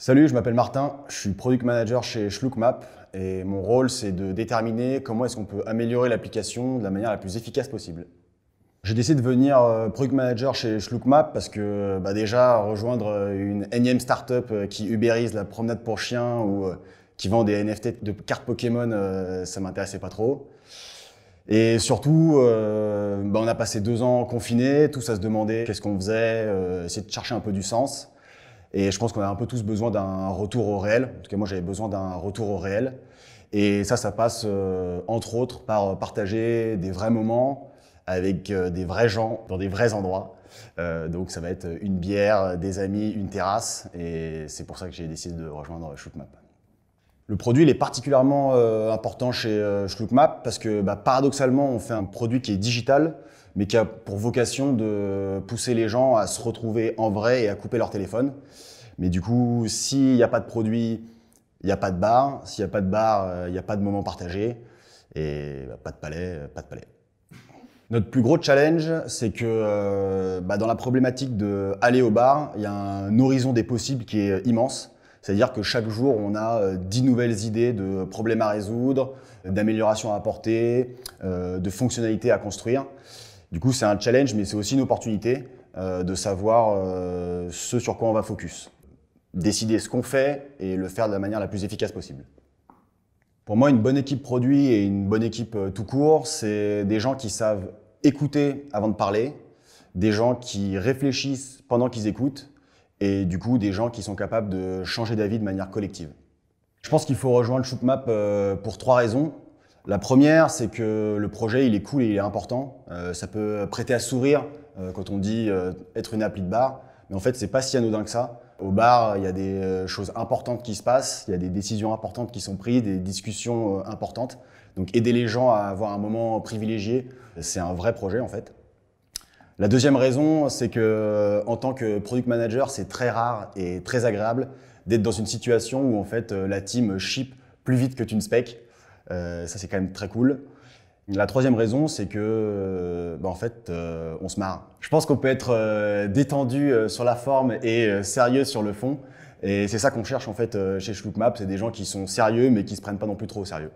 Salut, je m'appelle Martin, je suis product manager chez Schlookmap et mon rôle c'est de déterminer comment est-ce qu'on peut améliorer l'application de la manière la plus efficace possible. J'ai décidé de venir euh, product manager chez Schlookmap parce que euh, bah, déjà rejoindre euh, une énième startup qui ubérise la promenade pour chiens ou qui vend des NFT de cartes Pokémon, ça m'intéressait pas trop. Et surtout, bah, on a passé deux ans confinés, tout ça se demandait qu'est-ce qu'on faisait, essayer de chercher un peu du sens. Et je pense qu'on a un peu tous besoin d'un retour au réel. En tout cas, moi, j'avais besoin d'un retour au réel. Et ça, ça passe euh, entre autres par euh, partager des vrais moments avec euh, des vrais gens dans des vrais endroits. donc, ça va être une bière, des amis, une terrasse. Et c'est pour ça que j'ai décidé de rejoindre Shootmap. Le produit, il est particulièrement euh, important chez euh, Map parce que bah, paradoxalement, on fait un produit qui est digital, mais qui a pour vocation de pousser les gens à se retrouver en vrai et à couper leur téléphone. Mais du coup, s'il n'y a pas de produit, il n'y a pas de bar. S'il n'y a pas de bar, euh, il n'y a pas de moment partagé. Et bah, pas de palais, euh, pas de palais. Notre plus gros challenge, c'est que bah, dans la problématique d'aller au bar, il y a un horizon des possibles qui est immense. C'est-à-dire que chaque jour, on a euh, dix nouvelles idées de problèmes à résoudre, d'améliorations à apporter, euh, de fonctionnalités à construire. Du coup, c'est un challenge, mais c'est aussi une opportunité euh, de savoir ce sur quoi on va focus. Décider ce qu'on fait et le faire de la manière la plus efficace possible. Pour moi, une bonne équipe produit et une bonne équipe tout court, c'est des gens qui savent écouter avant de parler, des gens qui réfléchissent pendant qu'ils écoutent, et du coup des gens qui sont capables de changer d'avis de manière collective. Je pense qu'il faut rejoindre Shootmap euh, pour trois raisons. La première, c'est que le projet, il est cool et il est important. Euh, ça peut prêter à sourire euh, quand on dit être une appli de bar, mais en fait, c'est pas si anodin que ça. Au bar, il y a des choses importantes qui se passent, il y a des décisions importantes qui sont prises, des discussions importantes. Donc aider les gens à avoir un moment privilégié, c'est un vrai projet en fait. La deuxième raison, c'est que euh, en tant que product manager, c'est très rare et très agréable d'être dans une situation où en fait euh, la team ship plus vite que tu ne spec. Euh, ça, c'est quand même très cool. La troisième raison, c'est que, bah, en fait, on se marre. Je pense qu'on peut être détendu sur la forme et sérieux sur le fond. Et c'est ça qu'on cherche en fait chez Schlookmap, c'est des gens qui sont sérieux mais qui ne se prennent pas non plus trop au sérieux.